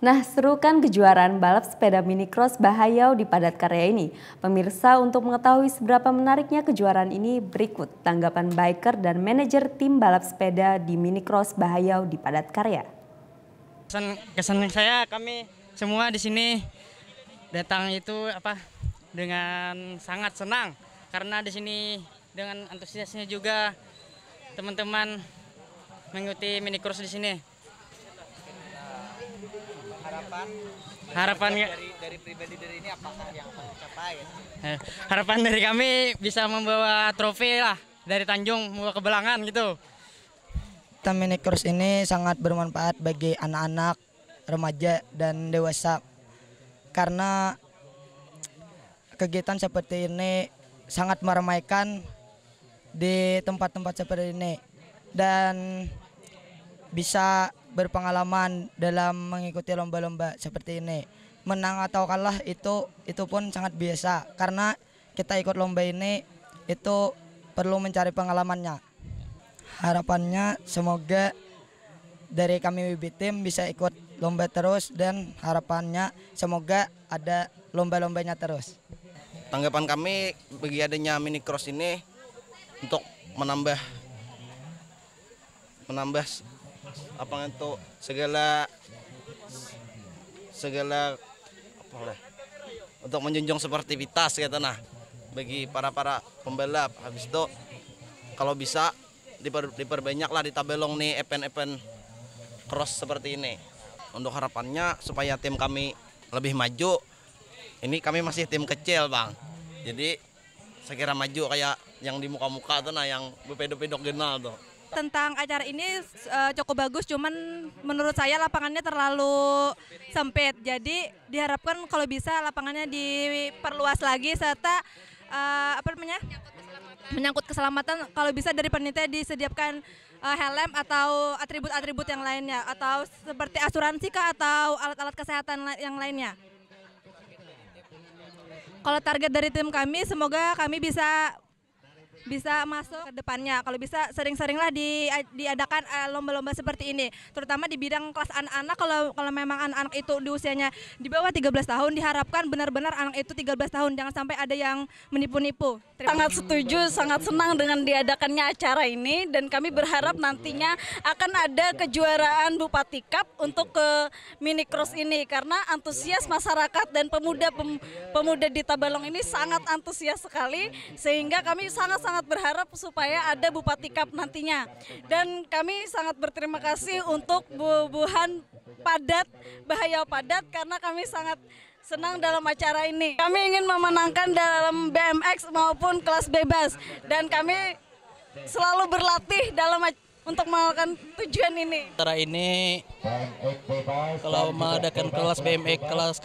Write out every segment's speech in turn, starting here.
Nah, serukan kejuaraan balap sepeda mini cross Bahayau di Padat Karya ini. Pemirsa, untuk mengetahui seberapa menariknya kejuaraan ini, berikut tanggapan biker dan manajer tim balap sepeda di mini cross Bahayau di Padat Karya. Kesan, kesan saya kami semua di sini datang itu apa dengan sangat senang karena di sini dengan antusiasnya juga teman-teman mengikuti mini cross di sini harapan harapannya dari, dari pribadi dari ini apakah yang tercapai dicapai eh, harapan dari kami bisa membawa trofi lah dari Tanjung mau ke Belangan gitu mini Cross ini sangat bermanfaat bagi anak-anak remaja dan dewasa karena kegiatan seperti ini sangat meramaikan di tempat-tempat seperti ini dan bisa berpengalaman dalam mengikuti lomba-lomba seperti ini. Menang atau kalah itu itu pun sangat biasa karena kita ikut lomba ini itu perlu mencari pengalamannya. Harapannya semoga dari kami WB Team bisa ikut lomba terus dan harapannya semoga ada lomba-lombanya terus. Tanggapan kami bagi adanya mini cross ini untuk menambah menambah apa ngento segala segala apa lah untuk menjunjung sportivitas gitu nah bagi para para pembalap habis itu kalau bisa diper, diperbanyak lah di tabelong nih event-event cross seperti ini untuk harapannya supaya tim kami lebih maju ini kami masih tim kecil bang jadi saya kira maju kayak yang di muka-muka tuh nah yang bepedok-pedok genal tuh tentang acara ini uh, cukup bagus, cuman menurut saya lapangannya terlalu sempit. Jadi diharapkan kalau bisa lapangannya diperluas lagi serta uh, apa namanya menyangkut keselamatan. Kalau bisa dari panitia disediakan uh, helm atau atribut-atribut yang lainnya, atau seperti asuransi kah atau alat-alat kesehatan yang lainnya. Kalau target dari tim kami, semoga kami bisa bisa masuk ke depannya. Kalau bisa sering-seringlah di, diadakan eh, lomba-lomba seperti ini, terutama di bidang kelas anak-anak. Kalau kalau memang anak-anak itu di usianya di bawah 13 tahun, diharapkan benar-benar anak itu 13 tahun, jangan sampai ada yang menipu-nipu. Sangat setuju, sangat senang dengan diadakannya acara ini dan kami berharap nantinya akan ada kejuaraan Bupati Cup untuk ke mini cross ini karena antusias masyarakat dan pemuda pem, pemuda di Tabalong ini sangat antusias sekali sehingga kami sangat-sangat sangat berharap supaya ada Bupati Cup nantinya. Dan kami sangat berterima kasih untuk Buhan padat, bahaya padat karena kami sangat senang dalam acara ini. Kami ingin memenangkan dalam BMX maupun kelas bebas dan kami selalu berlatih dalam untuk melakukan tujuan ini. Acara ini kalau mengadakan kelas BMX kelas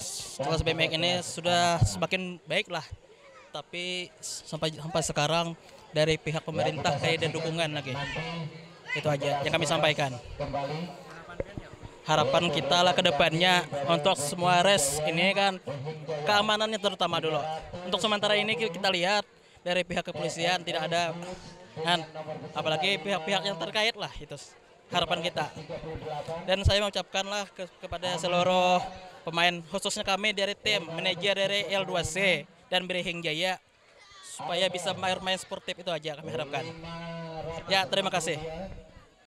kelas BMX ini sudah semakin baik lah. Tapi sampai sampai sekarang dari pihak pemerintah kayak dan dukungan lagi. Itu aja yang kami sampaikan. Harapan kita lah ke depannya untuk semua res ini kan keamanannya terutama dulu. Untuk sementara ini kita lihat dari pihak kepolisian tidak ada dan apalagi pihak-pihak yang terkait lah itu harapan kita. Dan saya mengucapkanlah ke kepada seluruh pemain khususnya kami dari tim manajer dari L2C dan Brehing Jaya supaya bisa main-main sportif itu aja kami harapkan. Ya, terima kasih.